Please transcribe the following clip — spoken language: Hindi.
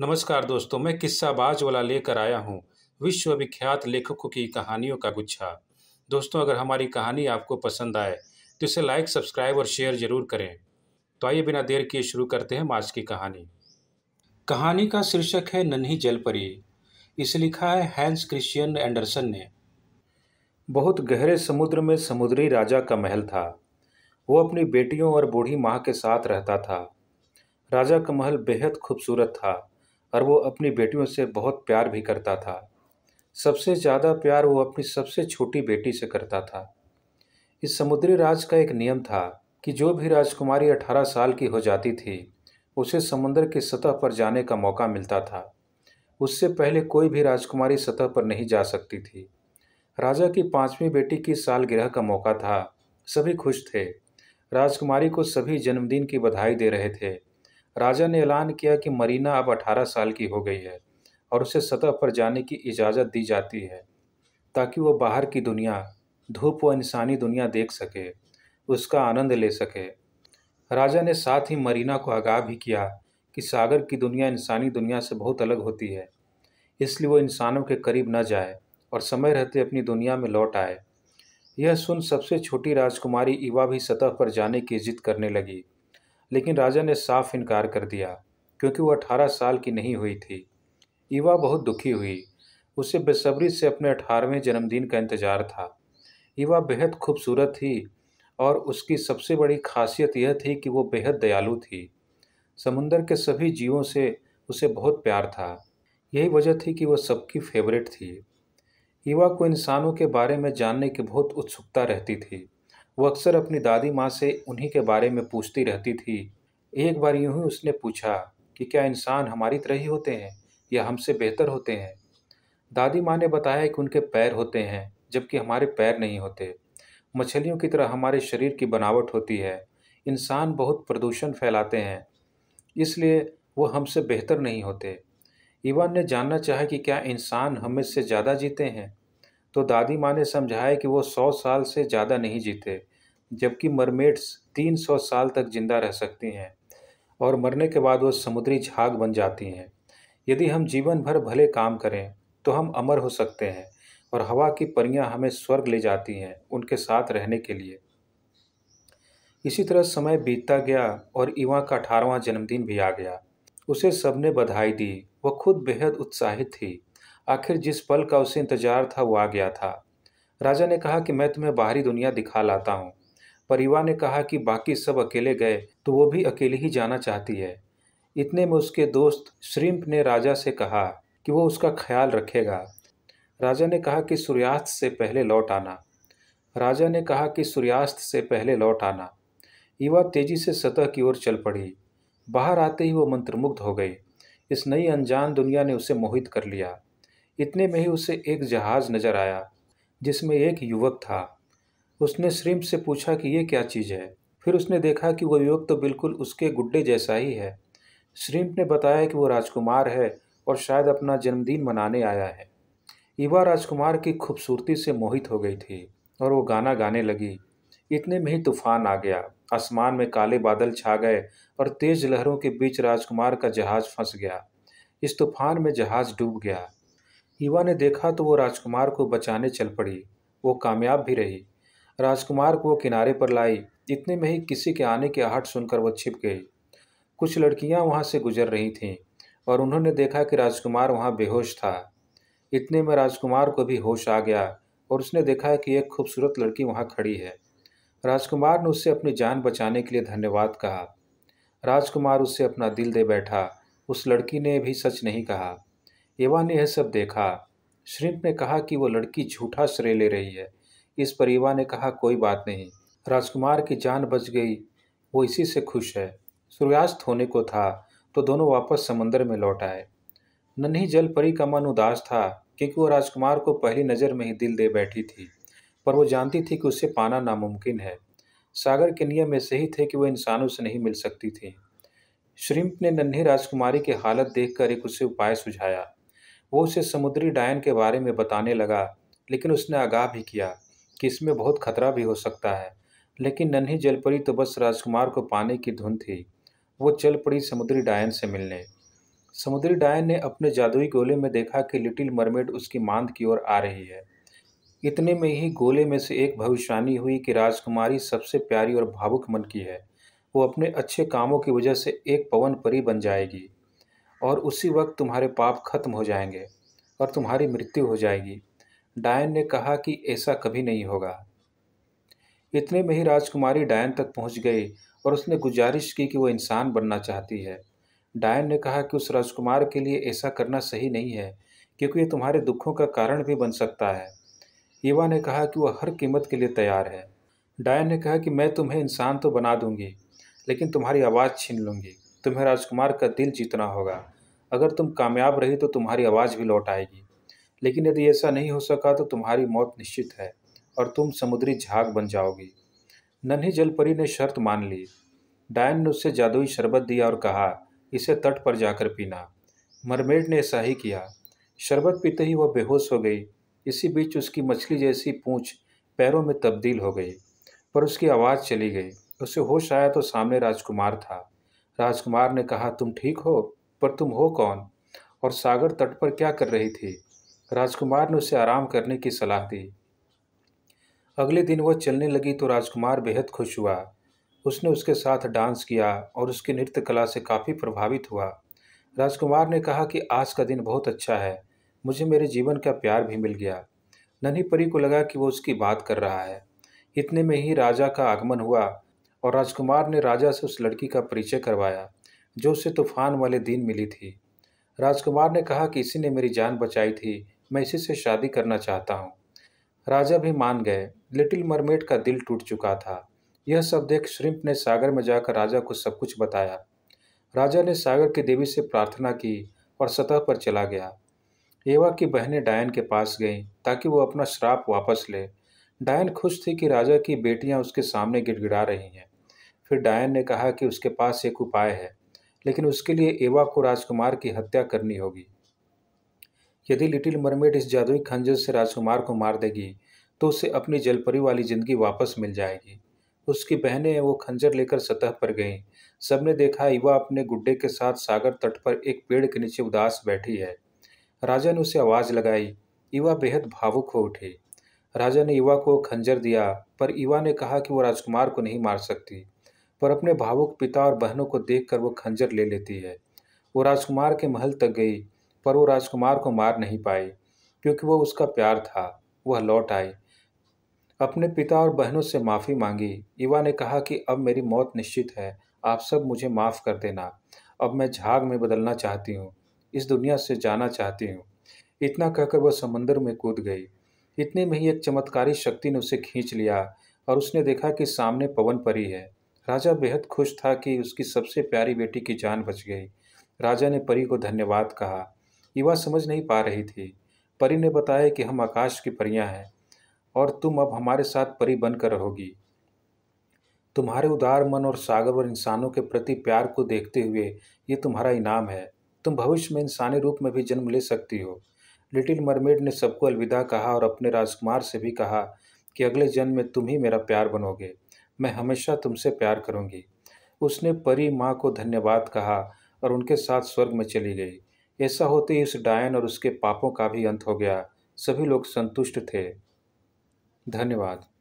नमस्कार दोस्तों मैं किस्सा वाला लेकर आया हूँ विश्वविख्यात लेखकों की कहानियों का गुच्छा दोस्तों अगर हमारी कहानी आपको पसंद आए तो इसे लाइक सब्सक्राइब और शेयर ज़रूर करें तो आइए बिना देर किए शुरू करते हैं आज की कहानी कहानी का शीर्षक है नन्ही जलपरी इसे लिखा है हैंस क्रिश्चियन एंडरसन ने बहुत गहरे समुद्र में समुद्री राजा का महल था वो अपनी बेटियों और बूढ़ी माँ के साथ रहता था राजा का महल बेहद खूबसूरत था और वो अपनी बेटियों से बहुत प्यार भी करता था सबसे ज़्यादा प्यार वो अपनी सबसे छोटी बेटी से करता था इस समुद्री राज का एक नियम था कि जो भी राजकुमारी अठारह साल की हो जाती थी उसे समुद्र की सतह पर जाने का मौका मिलता था उससे पहले कोई भी राजकुमारी सतह पर नहीं जा सकती थी राजा की पांचवी बेटी की सालगिरह का मौका था सभी खुश थे राजकुमारी को सभी जन्मदिन की बधाई दे रहे थे राजा ने ऐलान किया कि मरीना अब 18 साल की हो गई है और उसे सतह पर जाने की इजाज़त दी जाती है ताकि वह बाहर की दुनिया धूप व इंसानी दुनिया देख सके उसका आनंद ले सके राजा ने साथ ही मरीना को आगाह भी किया कि सागर की दुनिया इंसानी दुनिया से बहुत अलग होती है इसलिए वो इंसानों के करीब न जाए और समय रहते अपनी दुनिया में लौट आए यह सुन सबसे छोटी राजकुमारी ईवा भी सतह पर जाने की जिद करने लगी लेकिन राजा ने साफ इनकार कर दिया क्योंकि वह अठारह साल की नहीं हुई थी ईवा बहुत दुखी हुई उसे बेसब्री से अपने अठारहवें जन्मदिन का इंतजार था ईवा बेहद खूबसूरत थी और उसकी सबसे बड़ी खासियत यह थी कि वो बेहद दयालु थी समुंदर के सभी जीवों से उसे बहुत प्यार था यही वजह थी कि वह सबकी फेवरेट थी ईवा को इंसानों के बारे में जानने की बहुत उत्सुकता रहती थी वो अक्सर अपनी दादी माँ से उन्हीं के बारे में पूछती रहती थी एक बार यूं ही उसने पूछा कि क्या इंसान हमारी तरह ही होते हैं या हमसे बेहतर होते हैं दादी माँ ने बताया कि उनके पैर होते हैं जबकि हमारे पैर नहीं होते मछलियों की तरह हमारे शरीर की बनावट होती है इंसान बहुत प्रदूषण फैलाते हैं इसलिए वो हमसे बेहतर नहीं होते इवान ने जानना चाहा कि क्या इंसान हमें से ज़्यादा जीते हैं तो दादी माँ ने समझाया कि वो सौ साल से ज़्यादा नहीं जीते जबकि मरमेट्स 300 साल तक जिंदा रह सकती हैं और मरने के बाद वह समुद्री झाग बन जाती हैं यदि हम जीवन भर भले काम करें तो हम अमर हो सकते हैं और हवा की परियां हमें स्वर्ग ले जाती हैं उनके साथ रहने के लिए इसी तरह समय बीतता गया और इवा का अठारहवा जन्मदिन भी आ गया उसे सबने बधाई दी वह खुद बेहद उत्साहित थी आखिर जिस पल का उसे इंतजार था वो आ गया था राजा ने कहा कि मैं तुम्हें बाहरी दुनिया दिखा लाता हूँ परिवा ने कहा कि बाकी सब अकेले गए तो वो भी अकेले ही जाना चाहती है इतने में उसके दोस्त श्रिम्प ने राजा से कहा कि वो उसका ख्याल रखेगा राजा ने कहा कि सूर्यास्त से पहले लौट आना राजा ने कहा कि सूर्यास्त से पहले लौट आना युवा तेजी से सतह की ओर चल पड़ी बाहर आते ही वो मंत्रमुग्ध हो गई इस नई अनजान दुनिया ने उसे मोहित कर लिया इतने में ही उसे एक जहाज़ नज़र आया जिसमें एक युवक था उसने श्रिम्प से पूछा कि यह क्या चीज़ है फिर उसने देखा कि वह युवक तो बिल्कुल उसके गुड्डे जैसा ही है श्रिम्प ने बताया कि वो राजकुमार है और शायद अपना जन्मदिन मनाने आया है ईवा राजकुमार की खूबसूरती से मोहित हो गई थी और वो गाना गाने लगी इतने में ही तूफान आ गया आसमान में काले बादल छा गए और तेज लहरों के बीच राजकुमार का जहाज फंस गया इस तूफान में जहाज डूब गया युवा ने देखा तो वो राजकुमार को बचाने चल पड़ी वो कामयाब भी रही राजकुमार को किनारे पर लाई इतने में ही किसी के आने की आहट सुनकर वह छिप गई कुछ लड़कियां वहां से गुजर रही थीं और उन्होंने देखा कि राजकुमार वहां बेहोश था इतने में राजकुमार को भी होश आ गया और उसने देखा कि एक खूबसूरत लड़की वहां खड़ी है राजकुमार ने उससे अपनी जान बचाने के लिए धन्यवाद कहा राजकुमार उससे अपना दिल दे बैठा उस लड़की ने भी सच नहीं कहा एवा ने यह सब देखा श्रिंप ने कहा कि वो लड़की झूठा श्रेय ले रही है इस पर ईवा ने कहा कोई बात नहीं राजकुमार की जान बच गई वो इसी से खुश है सूर्यास्त होने को था तो दोनों वापस समंदर में लौट आए नन्ही जल परी का मन उदास था क्योंकि वो राजकुमार को पहली नज़र में ही दिल दे बैठी थी पर वो जानती थी कि उसे पाना नामुमकिन है सागर के नियम ऐसे ही थे कि वो इंसानों से नहीं मिल सकती थी श्रिम्प ने नन्ही राजकुमारी की हालत देखकर एक उसे उपाय सुझाया वो उसे समुद्री डायन के बारे में बताने लगा लेकिन उसने आगाह भी किया कि इसमें बहुत खतरा भी हो सकता है लेकिन नन्ही जलपरी तो बस राजकुमार को पाने की धुन थी वो चल पड़ी समुद्री डायन से मिलने समुद्री डायन ने अपने जादुई गोले में देखा कि लिटिल मरमेड उसकी मांद की ओर आ रही है इतने में ही गोले में से एक भविष्यवाणी हुई कि राजकुमारी सबसे प्यारी और भावुक मन की है वो अपने अच्छे कामों की वजह से एक पवन परी बन जाएगी और उसी वक्त तुम्हारे पाप खत्म हो जाएंगे और तुम्हारी मृत्यु हो जाएगी डायन ने कहा कि ऐसा कभी नहीं होगा इतने में ही राजकुमारी डायन तक पहुंच गई और उसने गुजारिश की कि वो इंसान बनना चाहती है डायन ने कहा कि उस राजकुमार के लिए ऐसा करना सही नहीं है क्योंकि ये तुम्हारे दुखों का कारण भी बन सकता है ईवा ने कहा कि वह हर कीमत के लिए तैयार है डायन ने कहा कि मैं तुम्हें इंसान तो बना दूंगी लेकिन तुम्हारी आवाज़ छीन लूँगी तुम्हें राजकुमार का दिल जीतना होगा अगर तुम कामयाब रही तो तुम्हारी आवाज़ भी लौट आएगी लेकिन यदि ऐसा नहीं हो सका तो तुम्हारी मौत निश्चित है और तुम समुद्री झाग बन जाओगी नन्ही जलपरी ने शर्त मान ली डायन ने उससे जादुई शरबत दिया और कहा इसे तट पर जाकर पीना मरमेड ने ऐसा ही किया शरबत पीते ही वह बेहोश हो गई इसी बीच उसकी मछली जैसी पूंछ पैरों में तब्दील हो गई पर उसकी आवाज़ चली गई उसे होश आया तो सामने राजकुमार था राजकुमार ने कहा तुम ठीक हो पर तुम हो कौन और सागर तट पर क्या कर रही थी राजकुमार ने उसे आराम करने की सलाह दी अगले दिन वह चलने लगी तो राजकुमार बेहद खुश हुआ उसने उसके साथ डांस किया और उसकी नृत्य कला से काफ़ी प्रभावित हुआ राजकुमार ने कहा कि आज का दिन बहुत अच्छा है मुझे मेरे जीवन का प्यार भी मिल गया नन्ही परी को लगा कि वो उसकी बात कर रहा है इतने में ही राजा का आगमन हुआ और राजकुमार ने राजा से उस लड़की का परिचय करवाया जो उसे तूफान वाले दिन मिली थी राजकुमार ने कहा कि इसी ने मेरी जान बचाई थी मैं इसी से शादी करना चाहता हूँ राजा भी मान गए लिटिल मरमेट का दिल टूट चुका था यह सब देख श्रिम्प ने सागर में जाकर राजा को सब कुछ बताया राजा ने सागर की देवी से प्रार्थना की और सतह पर चला गया एवा की बहनें डायन के पास गईं ताकि वो अपना श्राप वापस ले डायन खुश थी कि राजा की बेटियां उसके सामने गिड़गिड़ा रही हैं फिर डायन ने कहा कि उसके पास एक उपाय है लेकिन उसके लिए एवा को राजकुमार की हत्या करनी होगी यदि लिटिल मरमेड इस जादुई खंजर से राजकुमार को मार देगी तो उसे अपनी जलपरी वाली जिंदगी वापस मिल जाएगी उसकी बहनें वो खंजर लेकर सतह पर गईं सबने देखा युवा अपने गुड्डे के साथ सागर तट पर एक पेड़ के नीचे उदास बैठी है राजा ने उसे आवाज़ लगाई युवा बेहद भावुक हो उठी राजा ने युवा को खंजर दिया पर युवा ने कहा कि वो राजकुमार को नहीं मार सकती पर अपने भावुक पिता और बहनों को देखकर वो खंजर ले लेती है वो राजकुमार के महल तक गई पर वो राजकुमार को मार नहीं पाई क्योंकि वो उसका प्यार था वह लौट आई अपने पिता और बहनों से माफ़ी मांगी इवा ने कहा कि अब मेरी मौत निश्चित है आप सब मुझे माफ़ कर देना अब मैं झाग में बदलना चाहती हूँ इस दुनिया से जाना चाहती हूँ इतना कहकर वह समंदर में कूद गई इतने में ही एक चमत्कारी शक्ति ने उसे खींच लिया और उसने देखा कि सामने पवन परी है राजा बेहद खुश था कि उसकी सबसे प्यारी बेटी की जान बच गई राजा ने परी को धन्यवाद कहा युवा समझ नहीं पा रही थी परी ने बताया कि हम आकाश की परियां हैं और तुम अब हमारे साथ परी बनकर रहोगी तुम्हारे उदार मन और सागर और इंसानों के प्रति प्यार को देखते हुए ये तुम्हारा इनाम है तुम भविष्य में इंसानी रूप में भी जन्म ले सकती हो लिटिल मरमेड ने सबको अलविदा कहा और अपने राजकुमार से भी कहा कि अगले जन्म में तुम ही मेरा प्यार बनोगे मैं हमेशा तुमसे प्यार करूंगी उसने परी माँ को धन्यवाद कहा और उनके साथ स्वर्ग में चली गई ऐसा होते ही इस डायन और उसके पापों का भी अंत हो गया सभी लोग संतुष्ट थे धन्यवाद